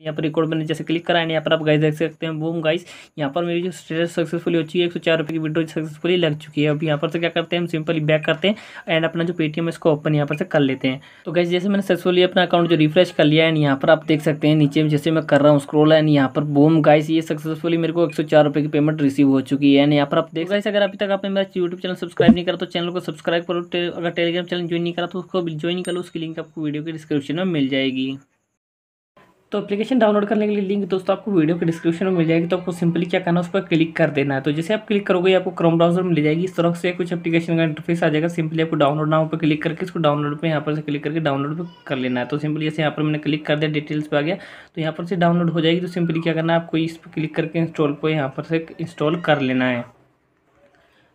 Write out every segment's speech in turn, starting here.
यहाँ पर रिकॉर्ड मैंने जैसे क्लिक कराया यहाँ पर आप गाइस देख सकते हैं बूम गाइस यहाँ पर मेरी जो स्टेटस सक्सेसफुली हो चुकी है एक सौ चार रुपये की विड्रो सक्सेसफुली लग चुकी है अब यहाँ पर से क्या करते हैं हम सिंपली बैक करते हैं एंड अपना जो पेटीएम है इसको ओपन यहाँ पर से कर लेते हैं तो गाइस जैसे मैंने सक्सेसफुली अपना अकाउंट जो रिफ्रेश कर लिया एंड यहाँ पर आप देख सकते हैं नीचे जैसे मैं कर रहा हूँ स्क्रोल एंड यहाँ पर बूम गाइस ये सक्सेसफुली मेरे को एक सौ चार रुपये की पेमेंट रिसीव हो चुकी है एंड यहाँ पर आप देख गाइस अगर अभी तक आपने मेरा यूट्यूब चैनल सब्सक्राइब नहीं करा तो चैनल को सब्सक्राइब करो अगर टेलीग्राम चैनल ज्वाइन नहीं करा तो उसको ज्वाइन करो उसकी लिंक आपको वीडियो के डिस्क्रिप्शन में मिल जाएगी तो एप्लीकेशन डाउनलोड करने के लिए लिंक दोस्तों आपको वीडियो के डिस्क्रिप्शन में मिल जाएगी तो आपको सिंपली क्या करना है उस पर क्लिक कर देना है तो जैसे आप क्लिक करोगे आपको क्रोम ब्राउजर में जाएगी इस तरह से कुछ एप्लीकेशन का इंटरफेस आ जाएगा सिंपली आपको डाउनलोड नाउ पर क्लिक करके इसको डाउनलोड पर यहाँ पर से क्लिक करके डाउनलोड पर कर लेना है तो सिंपली जैसे यहाँ पर मैंने क्लिक कर दिया डिटेल्स पर आ गया तो यहाँ पर से डाउनलोड हो जाएगी तो सिंपली क्या करना है आपको इस पर क्लिक करके इंस्टॉल पर यहाँ पर से इंस्टॉल कर लेना है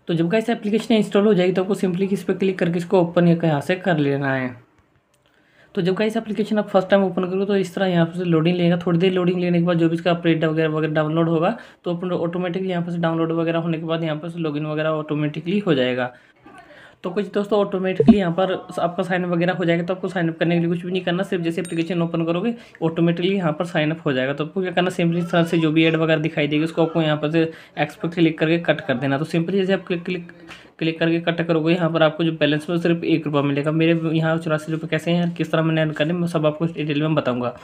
तो जब का इस एप्लीकेशन इंस्टॉल हो जाएगी तो आपको सिंपली इस पर क्लिक करके इसको ओपन यहाँ से कर लेना है तो जब का इस एप्लीकेशन आप फर्स्ट टाइम ओपन करोगे तो इस तरह यहाँ पर लोडिंग लेगा थोड़ी देर लोडिंग लेने के बाद जो भी इसका अपडेट वगैरह वगैरह डाउनलोड होगा तो अपन ऑटोमेटिकली यहाँ पर डाउनलोड वगैरह होने के बाद यहाँ पर लॉगिन वगैरह ऑटोमेटिकली हो जाएगा तो कुछ दोस्तों ऑटोमेटिकली यहाँ पर आपका साइनअप वगैरह हो जाएगा तो आपको साइनअप करने के लिए कुछ भी नहीं करना सिर्फ जैसे एप्लीकेशन ओपन करोगे ऑटोमेटिकली यहाँ पर साइनअप हो जाएगा तो आपको क्या करना सिंपली इस तरह से जो भी एड वगैरह दिखाई देगी उसको आपको यहाँ पर से एक्सपर्ट क्लिक करके कट कर देना तो सिंपली जैसे आप क्लिक क्लिक क्लिक करके कट करोगे यहाँ पर आपको जो बैलेंस में सिर्फ एक रुपया मिलेगा मेरे यहाँ चौरासी रुपये कैसे हैं किस तरह मैंने अर्न करें मैं सब आपको डिटेल में बताऊँगा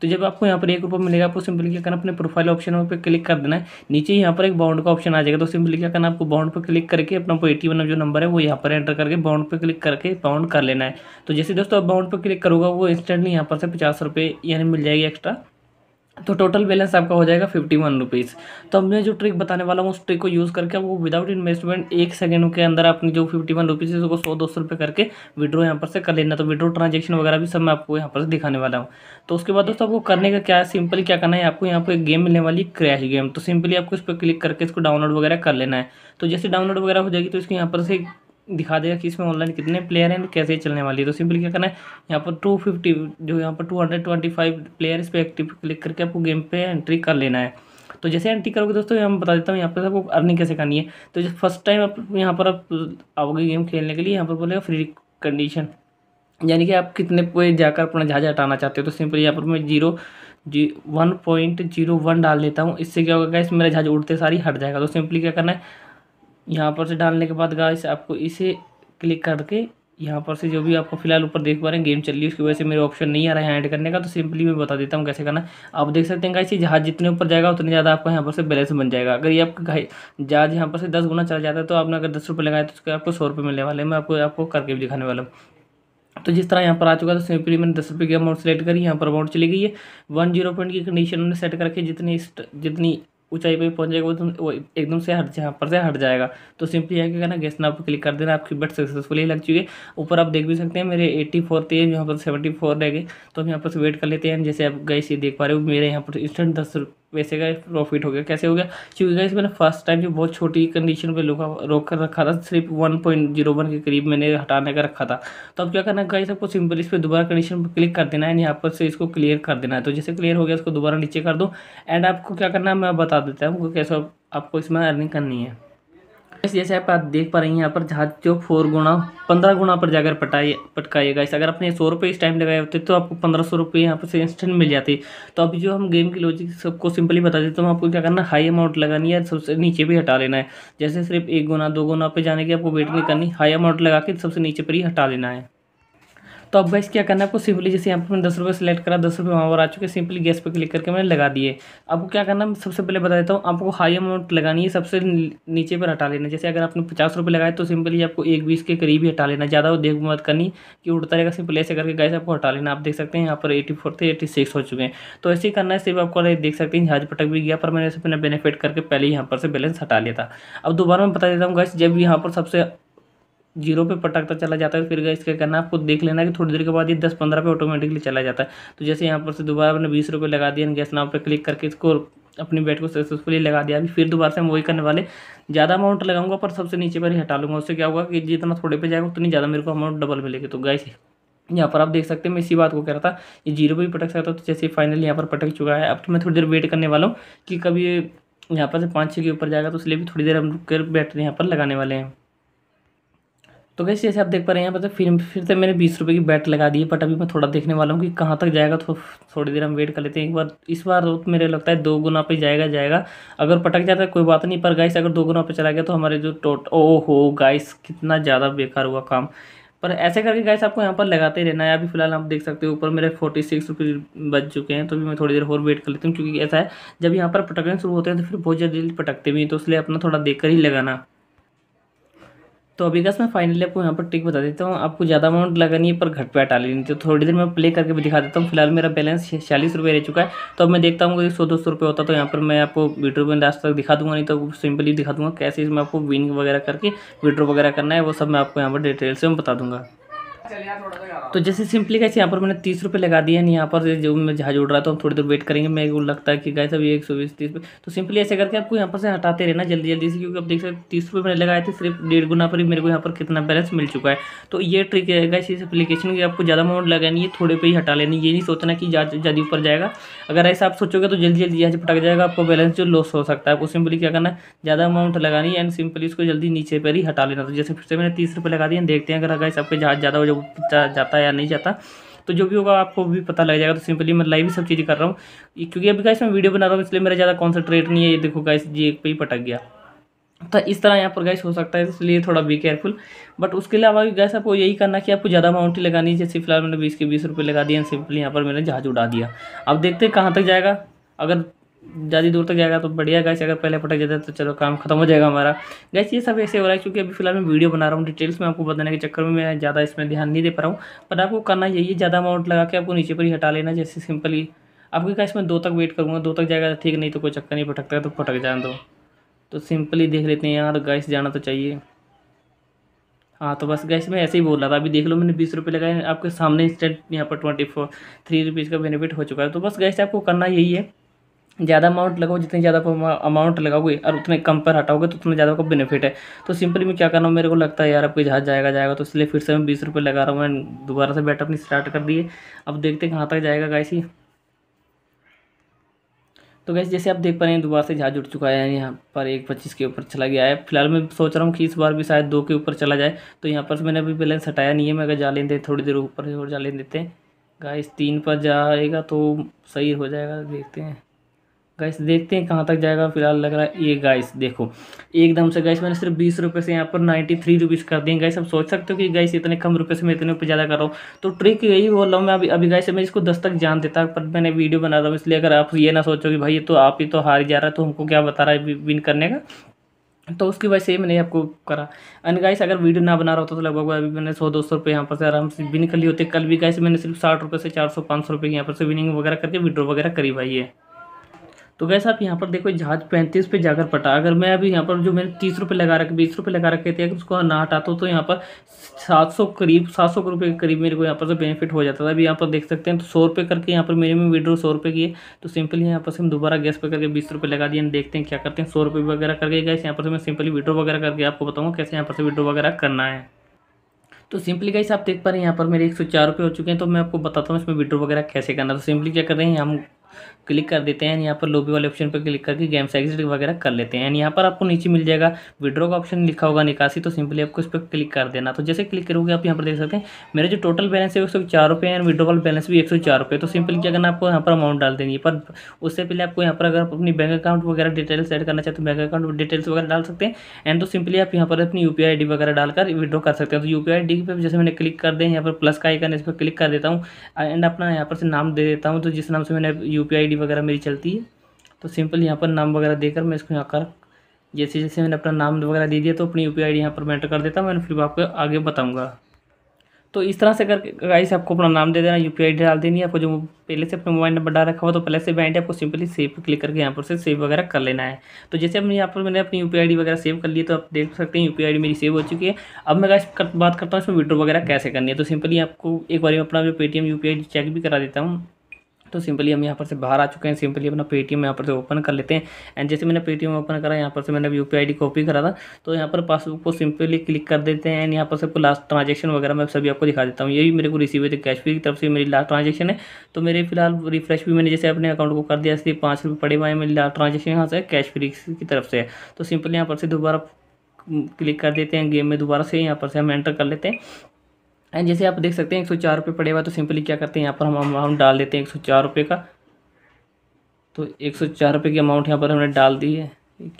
तो जब आपको यहाँ पर एक रुपये मिलेगा आपको सिंपली क्या करना अपने प्रोफाइल ऑप्शन पर क्लिक कर देना है नीचे यहाँ पर एक बाउंड का ऑप्शन आ जाएगा तो सिंपली क्या करना आपको बाउंड पर क्लिक करके अपना एटी वन जो नंबर है वो यहाँ पर एंटर करके बाउंड पर क्लिक करके बाउंड कर लेना है तो जैसे दोस्तों आप बाउंड पर क्लिक करोगे वो इंस्टेंटली यहाँ पर से पचास रुपये यानी मिल जाएगी एक्स्ट्रा तो टोटल बैलेंस आपका हो जाएगा फिफ्टी वन रुपीज़ तो अब मैं जो ट्रिक बताने वाला हूँ उस ट्रिक को यूज़ करके वो विदाउट इन्वेस्टमेंट एक सेकंड के अंदर आपने जो फिफ्टी वन रुपीज़ है उसको सौ दो सौ रुपये करके विड्रो यहाँ पर से कर लेना तो विड्रो ट्रांजेक्शन वगैरह भी सब मैं आपको यहाँ पर दिखाने वाला हूँ तो उसके बाद दोस्तों आपको करने का क्या है सिंपली क्या करना है आपको यहाँ पर एक गेम मिलने वाली क्रैश गेम तो सिंपली आपको इस पर क्लिक करके इसको डाउनलोड वगैरह कर लेना है तो जैसे डाउनलोड वगैरह हो जाएगी तो इसको यहाँ पर से दिखा देगा कि इसमें ऑनलाइन कितने प्लेयर हैं कैसे चलने वाली है तो सिंपल क्या करना है यहाँ पर टू फिफ्टी जो यहाँ पर two hundred twenty five player इस पर एक्टिव क्लिक करके आपको गेम पे एंट्री कर लेना है तो जैसे एंट्री करोगे दोस्तों यहाँ बता देता हूँ यहाँ पर आपको अर्निंग कैसे करनी है तो जैसे फर्स्ट टाइम आप यहाँ पर आप आओगे गेम खेलने के लिए यहाँ पर बोलेगा फ्री कंडीशन यानी कि आप कितने पे जाकर अपना जहाज हटाना चाहते हो तो सिंपल यहाँ पर मैं जीरो जी वन पॉइंट जीरो वन डाल लेता हूँ इससे क्या होगा इस मेरा जहाज उड़ते सारी हट जाएगा तो सिंपली क्या करना है यहाँ पर से डालने के बाद गाइस आपको इसे क्लिक करके यहाँ पर से जो भी आपको फिलहाल ऊपर देख पा रहे हैं गेम चल रही है उसकी वजह से मेरे ऑप्शन नहीं आ रहा है ऐड करने का तो सिंपली मैं बता देता हूँ कैसे करना आप देख सकते हैं गाइस ये जहाज जितने ऊपर जाएगा उतने ज़्यादा आपको यहाँ पर से बैलेंस बन जाएगा अगर ये आपका जहाज यहाँ पर से दस गुना चला जाता है तो आपने अगर दस रुपये लगाए तो उसके आपको सौ रुपये मिलने वाले मैं आपको आपको करके भी दिखाने वाला हूँ तो जिस तरह यहाँ पर आ चुका है तो सिंपली मैंने दस रुपये की अमाउंट सेलेक्ट करी यहाँ पर अमाउंट चली गई है वन जीरो पॉइंट की कंडीशन उन्होंने सेट करके जितनी जितनी ऊंचाई पर पहुंच जाएगा एकदम वो एकदम से हट यहाँ पर से हट जाएगा तो सिंपली यहाँ क्या गैस नाव पर क्लिक कर देना आपकी बट सक्सेसफुली लग चुकी है ऊपर आप देख भी सकते हैं मेरे एट्टी फोर थे यहाँ पर सेवेंटी फोर रह गए तो हम यहाँ पर वेट कर लेते हैं जैसे आप गैस ये देख पा रहे हो मेरे यहाँ पर इंस्टेंट दस वैसे का प्रॉफिट हो गया कैसे हो गया क्योंकि गाइस मैंने फर्स्ट टाइम जो बहुत छोटी कंडीशन पे रोका रोक कर रखा था सिर्फ वन पॉइंट जीरो वन के करीब मैंने हटाने का रखा था तो अब क्या करना है गाइस आपको सिंपल इस पर दोबारा कंडीशन पर क्लिक कर देना है यहाँ पर से इसको क्लियर कर देना है तो जैसे क्लियर हो गया इसको दोबारा नीचे कर दो एंड आपको क्या करना है मैं बता देता हूँ कैसे आपको इसमें अर्निंग करनी है जैसे आप देख पा रहे हैं यहाँ पर जहाज जो फोर गुना पंद्रह गुना पर जाकर पटाई पटकाइएगा इस अगर आपने सौ रुपये इस टाइम लगाए होते तो आपको पंद्रह सौ रुपये यहाँ पर से इंस्टेंट मिल जाती तो अभी जो हम गेम की लॉजिक सबको सिंपली बता देते तो हैं आपको क्या करना हाई अमाउंट लगानी है सबसे नीचे भी हटा लेना है जैसे सिर्फ एक गुना दो गुना पर जाने की आपको वेट नहीं करनी हाई अमाउंट लगा के सबसे नीचे पर ही हटा लेना है तो अब गैस क्या करना है आपको सिंपली जैसे यहाँ पर मैंने दस रुपये सेलेक्ट करा दस रुपये वहाँ पर आ चुके सिंपली गैस पर क्लिक करके मैंने लगा दिए आपको क्या करना है सबसे पहले बता देता हूँ आपको हाई अमाउंट लगानी है सबसे नीचे पर हटा लेना जैसे अगर आपने पचास रुपये लगाए तो सिंपली आपको एक बीस के करीब ही हटा लेना ज़्यादा वो देख मत करनी कि उड़ता रहेगा सिंपली ऐसे करके गैस आपको हटा लेना आप देख सकते हैं यहाँ पर एटी फोर थे एटी सिक्स हो चुके हैं तो ऐसे ही करना है सिर्फ आपको देख सकते हैं जहाज पटक भी गया पर मैंने अपना बेनिफिट करके पहले यहाँ पर से बैलेंस हटा लिया था अब दोबारा मैं बता देता हूँ गैस जब यहाँ पर सबसे जीरो पे पटकता तो चला जाता है फिर गए इसका करना आपको देख लेना कि थोड़ी देर के बाद ये दस पंद्रह पे ऑटोमेटिकली चला जाता है तो जैसे यहाँ पर से दोबारा आपने बीस रुपये लगा दिया गैस नाव पर क्लिक करके इसको अपनी बैट को सक्सेसफुली लगा दिया अभी फिर दोबारा से हम वही करने वाले ज़्यादा अमाउंट लगाऊंगा पर सबसे नीचे पर ही हटा लूँगा उससे क्या होगा कि जितना थोड़े पे जाएगा उतनी ज़्यादा मेरे को अमाउंट डबल मिलेगी तो गैस यहाँ पर आप देख सकते हैं मैं इसी बात को कह रहा था ये जीरो पर भी पटक सकता तो जैसे फाइनल यहाँ पर पटक चुका है अब तो मैं थोड़ी देर वेट करने वाला हूँ कि कभी यहाँ पर से पाँच छः के ऊपर जाएगा तो इसलिए भी थोड़ी देर हम रुक कर बैटरी यहाँ पर लगाने वाले हैं तो कैसे जैसे आप देख पा रहे हैं यहाँ पर तो फिर फिर तो से मैंने बीस रुपये की बैट लगा दी है बट अभी मैं थोड़ा देखने वाला हूँ कि कहाँ तक जाएगा तो थोड़ी देर हम वेट कर लेते हैं एक बार इस बार तो मेरे लगता है दो गुना पे जाएगा जाएगा अगर पटक जाता है कोई बात नहीं पर गाइस अगर दो गुना पे चला गया तो हमारे जो टोट ओ हो गाइस कितना ज़्यादा बेकार हुआ काम पर ऐसे करके गैस आपको यहाँ पर लगाते ही रहना है अभी फिलहाल आप देख सकते हो ऊपर मेरे फोर्टी सिक्स रुपीज़ बच चुके हैं तो भी मैं थोड़ी देर और वेट कर लेती हूँ क्योंकि ऐसा है जब यहाँ पर पटकने शुरू होते हैं तो फिर बहुत जल्दी पटकते भी हैं तो इसलिए अपना थोड़ा देख कर ही लगाना तो अभी का मैं फाइनली आपको यहाँ पर टिक बता देता हूँ आपको ज़्यादा अमाउंट लगानी है पर घट पे हटा लेनी तो थोड़ी देर में प्ले करके भी दिखा देता हूँ फिलहाल मेरा बैलेंस छियालीस रुपये रह चुका है तो अब मैं देखता हूँ कि सौ दो सौ रुपये होता तो यहाँ पर मैं आपको विड्रो में लास्ट तक दिखा दूँगा नहीं तो सिंपली दिखा दूँगा कैसे इसमें आपको विन वगैरह करके विड्रो वगैरह करना है वो सब मैं आपको यहाँ पर डिटेल से बता दूँगा तो जैसे सिंपली कैसे यहाँ पर मैंने तीस रुपये लगा दिया यहाँ पर जो मैं जहाज उड़ रहा था हम थोड़ी देर वेट करेंगे मेरे को लगता है कि गाय सब एक सौ बीस तीस तो सिंपली ऐसे करके आपको यहाँ पर से हटाते रहना जल्दी जल्दी से क्योंकि आप देख सकते तीस रुपये मैंने लगाए थे सिर्फ डेढ़ गुना पर ही मेरे को यहाँ पर कितना बैलेंस मिल चुका है तो ये ट्रिक है गाइस इस एप्लीकेशन की आपको ज़्यादा अमाउंट लगानी है थोड़े पर ही हटा लेनी ये नहीं सोचना कि ज़्यादा ऊपर जाएगा अगर ऐसा आप सोचोगे तो जल्दी जल्दी यहाँ पटक जाएगा आपको बैलेंस जो लॉस हो सकता है आपको सिंपली क्या करना है ज़्यादा अमाउंट लगानी एंड सिंपली उसको जल्दी नीचे पर ही हटा लेना तो जैसे फिर से मैंने तीस रुपये लगा दिए देखते हैं अगर गाइस आपके जहाज ज़्यादा हो जाता है या नहीं जाता तो जो भी होगा आपको भी पता लग जाएगा तो सिंपली मैं लाइव ही सब चीज़ें कर रहा हूँ क्योंकि अभी गाइस मैं वीडियो बना रहा हूँ इसलिए मेरा ज़्यादा कॉन्सेंट्रेट नहीं है ये देखो गाइस जी एक पे ही पटक गया तो इस तरह यहाँ पर गैस हो सकता है इसलिए थोड़ा बी केयरफुल बट उसके अलावा भी गैस आपको यही करना कि आपको ज़्यादा अमाउंट ही लगानी है जैसे फिलहाल मैंने बीस के बीस रुपये लगा दिए सिंपली यहाँ पर मैंने जहाज़ उड़ा दिया अब देखते हैं कहाँ तक जाएगा अगर ज़्यादा दूर तक जाएगा तो बढ़िया गैस अगर पहले पटक जाता है तो चलो काम खत्म हो जाएगा हमारा गैस ये सब ऐसे हो रहा है क्योंकि अभी फिलहाल मैं वीडियो बना रहा हूँ डिटेल्स में आपको बताने के चक्कर में मैं ज़्यादा इसमें ध्यान नहीं दे पा रहा हूँ पर आपको करना यही है ज़्यादा अमाउंट लगा के आपको नीचे पर ही हटा लेना जैसे सिंपली आपके गैस में दो तक वेट करूँगा दो तक जाएगा तो ठीक नहीं तो कोई चक्कर नहीं पटकता तो पटक जाए दो तो सिंपली देख लेते हैं यार गैस जाना तो चाहिए हाँ तो बस गैस मैं ऐसे ही बोल रहा था अभी देख लो मैंने बीस रुपये लगाए आपके सामने इंस्टेंट यहाँ पर ट्वेंटी फोर थ्री रुपीज़ का बेनिफिट हो चुका है तो बस गैस आपको करना यही है ज़्यादा अमाउंट लगाओ जितने ज़्यादा अमाउंट लगाओगे और उतने कम पर हटाओगे तो उतना ज़्यादा आपको बेनिफिट है तो सिंपली मैं क्या कर रहा हूँ मेरे को लगता है यार आपके जहाज़ जाएगा जाएगा तो इसलिए फिर से मैं बीस रुपये लगा रहा हूँ मैं दोबारा से बैट अपनी स्टार्ट कर दिए अब देखते हैं कहाँ तक जाएगा गाइसी तो गैस जैसे आप देख पा रहे हैं दोबारा से जहाज उठ चुका है यहाँ पर एक पच्चीस के ऊपर चला गया है फिलहाल मैं सोच रहा हूँ कि इस बार भी शायद दो के ऊपर चला जाए तो यहाँ पर मैंने अभी बैलेंस हटाया नहीं है मैं अगर जा लेते थोड़ी देर ऊपर और जा लेते हैं गाइस तीन पर जाएगा तो सही हो जाएगा देखते हैं गैस देखते हैं कहाँ तक जाएगा फिलहाल लग रहा है ये गैस देखो एकदम से गैस मैंने सिर्फ बीस रुपये से यहाँ पर नाइन्टी थ्री रुपीज़ कर दिए गैस अब सोच सकते हो कि गैस इतने कम रुपये से मैं इतने रुपये ज़्यादा कर रहा हूँ तो ट्रिक यही बोल रहा हूँ मैं अभी अभी गैस मैं इसको दस तक जान देता पर मैंने वीडियो बना रहा हूँ इसलिए अगर आप ये ना सोचो कि भाई ये तो आप ही तो हार जा रहा है तो हमको क्या बता रहा है विन करने का तो उसकी वजह से मैंने आपको करा एंड गाइस अगर वीडियो ना बना रहा होता तो लगभग अभी मैंने सौ दो सौ रुपये यहाँ पर से आराम से विन कर लिए होते कल भी गाइस मैंने सिर्फ साठ रुपये से चार सौ पाँच सौ रुपये यहाँ पर से विनिंग वगैरह करके विड्रॉ वगैरह करी भाई है तो गैस आप यहाँ पर देखो जहाज पैंतीस पे जाकर पटा अगर मैं अभी यहाँ पर जो मैंने तीस रुपये लगा रखे बीस रुपये लगा रखे थे अगर उसको ना हटाता तो यहाँ पर सात सौ करीब सात सौ रुपये के करीब मेरे को यहाँ पर से बेनिफिट हो जाता था अभी यहाँ पर देख सकते हैं तो सौ रुपये करके यहाँ पर मेरे में विड्रो सौ रुपये की है तो सिंपली यहाँ पर से हम दोबारा गैस पर करके बीस रुपये लगा दिए देखते हैं क्या करते हैं सौ रुपये वगैरह करके गैस यहाँ पर से मैं सिंपली विड्रो वगैरह करके आपको बताऊँगा कैसे यहाँ पर से विड्रो वगैरह करना है तो सिंपली गाइस आप देख पा रहे हैं यहाँ पर मेरे एक सौ चार रुपये हो चुके हैं तो मैं आपको बताता हूँ इसमें विड्रो वगैरह कैसे करना तो सिंपली क्या कर रहे हैं हम क्लिक कर देते हैं यहाँ पर लोबी वाले ऑप्शन पर क्लिक करके गेम से एग्जिट वगैरह कर लेते हैं एंड यहाँ पर आपको नीचे मिल जाएगा विड्रॉ का ऑप्शन लिखा होगा निकासी तो सिंपली आपको इस पर क्लिक कर देना तो जैसे क्लिक करोगे आप यहाँ पर देख सकते हैं मेरा जो टोटल बैलेंस है एक सौ चार एंड विड्रॉवल बैलेंस भी एक सौ चार तो सिंपल क्या करना आपको यहाँ पर अमाउंट डाल देनी है पर उससे पहले आपको यहाँ पर अगर अपनी बैंक अकाउंट वगैरह डिटेल्स एड करना चाहते हो बैंक अकाउंट डिटेल्स वगैरह डाल सकते हैं एंड तो सिंपली आप यहाँ पर अपनी यू पी वगैरह डालकर विड्रॉ कर सकते हैं तो यू पी पर जैसे मैंने क्लिक कर दें यहाँ पर प्लस का आइकन इस पर क्लिक कर देता हूँ एंड अपना यहाँ पर से नाम दे देता हूँ तो जिस नाम से मैंने यू यू पी वगैरह मेरी चलती है तो सिंपल यहाँ पर नाम वगैरह देकर मैं इसको यहाँ कर जैसे जैसे मैंने अपना नाम वगैरह दे दिया तो अपनी यू पी आई यहाँ पर मैंटर कर देता मैंने फिर आपको आगे बताऊँगा तो इस तरह से करके गाइस आपको अपना नाम दे देना यू पी डाल देनी है आपको जो पहले से अपने मोबाइल नंबर डाल रखा हुआ तो पहले से बैंक आपको सिंपली सेव पर क्लिक करके यहाँ पर से सेव वगैरह कर लेना है तो जैसे अपने यहाँ पर मैंने अपनी यू पी वगैरह सेव कर लिया तो आप देख सकते हैं यू पी मेरी सेव हो चुकी है अब मैं गाइस कर, बात करता हूँ इसमें विड्रो वगैरह कैसे करनी है तो सिंपली आपको एक बार अपना जो पेटीएम यू चेक भी करा देता हूँ तो सिंपली हम यहाँ पर से बाहर आ चुके हैं सिंपली अपना पेटीएम यहाँ पर से ओपन कर लेते हैं एंड जैसे मैंने पेटीएम ओपन करा यहाँ पर से मैंने यू पी कॉपी करा था तो यहाँ पर पासबुक को सिंपली क्लिक कर देते हैं एंड यहाँ पर से लास्ट ट्रांजेक्शन वगैरह मैं सभी आपको दिखा देता हूँ ये भी मेरे को रिसीव हुए थे कैश की तरफ से मेरी लास्ट ट्रांजेक्शन है तो मेरे फिलहाल रिफ्रेश भी मैंने जैसे अपने अकाउंट को कर दिया इसलिए पाँच रुपये पड़े हुए हैं मेरी लास्ट ट्रांजेक्शन यहाँ से कैश फ्री की तरफ से है तो सिंपली यहाँ पर से दोबारा क्लिक कर देते हैं गेम में दोबारा से यहाँ पर से हम एंटर कर लेते हैं एंड जैसे आप देख सकते हैं एक सौ चार रुपये पड़े हुआ तो सिंपली क्या करते हैं यहाँ पर हम अमाउंट डाल देते हैं एक सौ चार रुपये का तो एक सौ चार रुपये की अमाउंट यहाँ पर हमने डाल दी है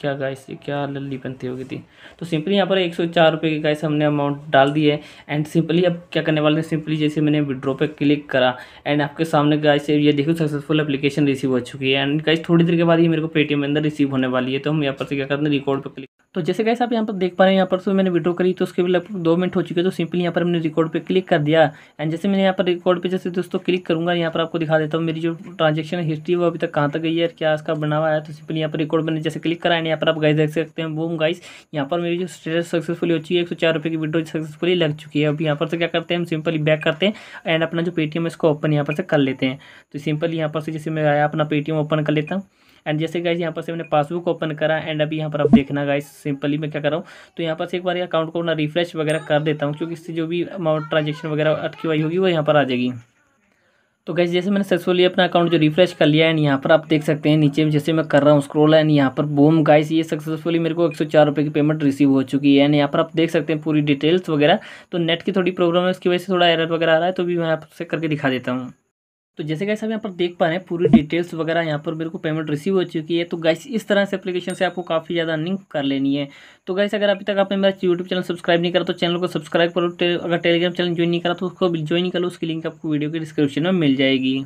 क्या गाइस क्या लल्ली बनती होगी थी तो सिंपली यहाँ पर एक सौ चार रुपये की गाइस हमने अमाउंट डाल दी है एंड सिंपली अब क्या करने वाले हैं सिंपली जैसे मैंने विड्रॉ पे क्लिक करा एंड आपके सामने गाइस ये देखो सक्सेसफुल एप्लीकेशन रिसीव हो चुकी है एंड गाइस थोड़ी देर के बाद ये मेरे को पेटीएम में अंदर रिसीव होने वाली है तो हम यहाँ पर से क्या करते हैं रिकॉर्ड पर क्लिक तो जैसे कैसे आप यहाँ पर देख पा रहे हैं यहाँ पर तो मैंने विड्रो करी तो उसके भी लगभग दो मिनट हो चुके तो सिंपली यहाँ पर हमने रिकॉर्ड पे क्लिक कर दिया एंड जैसे मैंने यहाँ पर रिकॉर्ड पे जैसे दोस्तों क्लिक करूँगा यहाँ पर आपको दिखा देता हूँ मेरी जो ट्रांजेक्शन हिस्ट्री वो अभी तक कहाँ तक गई है क्या इसका बना हुआ है तो सिंपली यहाँ पर रिकॉर्ड मैंने जैसे क्लिक करा यहाँ पर आप गाइज देख सकते हैं बूम गाइस यहाँ पर मेरी जो स्टेटस सक्सेसफुली हो चुकी है एक सौ चार रुपये की विड्रो सक्सेसफुली लग चुकी है अब यहाँ पर से क्या करते हैं हम सिंपली बैक करते हैं एंड अपना जो पेटीएम है इसको ओपन यहाँ पर से कर लेते हैं तो सिंपल यहाँ पर से जैसे मैं आया अपना पेटीएम ओपन कर लेता हूँ एंड जैसे गाइस यहाँ पर से मैंने पासबुक ओपन करा एंड अभी यहाँ पर आप देखना गाइस सिंपली मैं क्या कर रहा हूँ तो यहाँ पर से एक बार अकाउंट को ना रिफ्रेश वगैरह कर देता हूँ क्योंकि इससे जो भी अमाउंट ट्रांजेक्शन वगैरह अटकी हुई होगी वो यहाँ पर आ जाएगी तो गैस जैसे मैंने सक्सेसफुली अपना अकाउंट जो रिफ्रेश कर लिया एंड यहाँ पर आप देख सकते हैं नीचे में जैसे मैं कर रहा हूँ स्क्रॉल एंड यहाँ पर बूम गाइस ये सक्सेसफुली मेरे को एक सौ चार रुपये की पेमेंट रिसीव हो चुकी है एंड यहाँ पर आप देख सकते हैं पूरी डिटेल्स वगैरह तो नेट की थोड़ी प्रॉब्लम है उसकी वजह से थोड़ा एरर वगैरह आ रहा है तो भी मैं आपसे करके दिखा देता हूँ तो जैसे गैस आप यहाँ पर देख पा रहे हैं पूरी डिटेल्स वगैरह यहाँ पर मेरे को पेमेंट रिसीव हो चुकी है तो गैस इस तरह से एप्लीकेशन से आपको काफ़ी ज़्यादा अर्निंग कर लेनी है तो गैस अगर अभी तक आपने मेरा यूट्यूब चैनल सब्सक्राइब नहीं करा तो चैनल को सब्सक्राइब करो अगर टेलीग्राम चैनल ज्वाइन नहीं करा तो उसको ज्वाइन करो उसकी लिंक आपको वीडियो के डिस्क्रिप्शन में मिल जाएगी